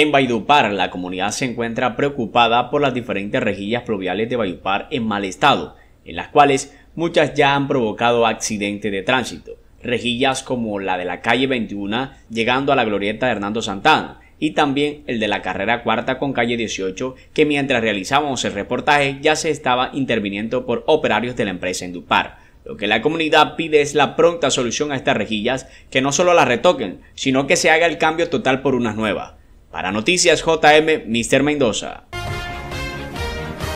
En Vaidupar, la comunidad se encuentra preocupada por las diferentes rejillas pluviales de Vaidupar en mal estado, en las cuales muchas ya han provocado accidentes de tránsito. Rejillas como la de la calle 21 llegando a la glorieta de Hernando Santana y también el de la carrera cuarta con calle 18 que mientras realizábamos el reportaje ya se estaba interviniendo por operarios de la empresa Indupar. Lo que la comunidad pide es la pronta solución a estas rejillas que no solo las retoquen, sino que se haga el cambio total por unas nuevas. Para Noticias JM, Mr. Mendoza.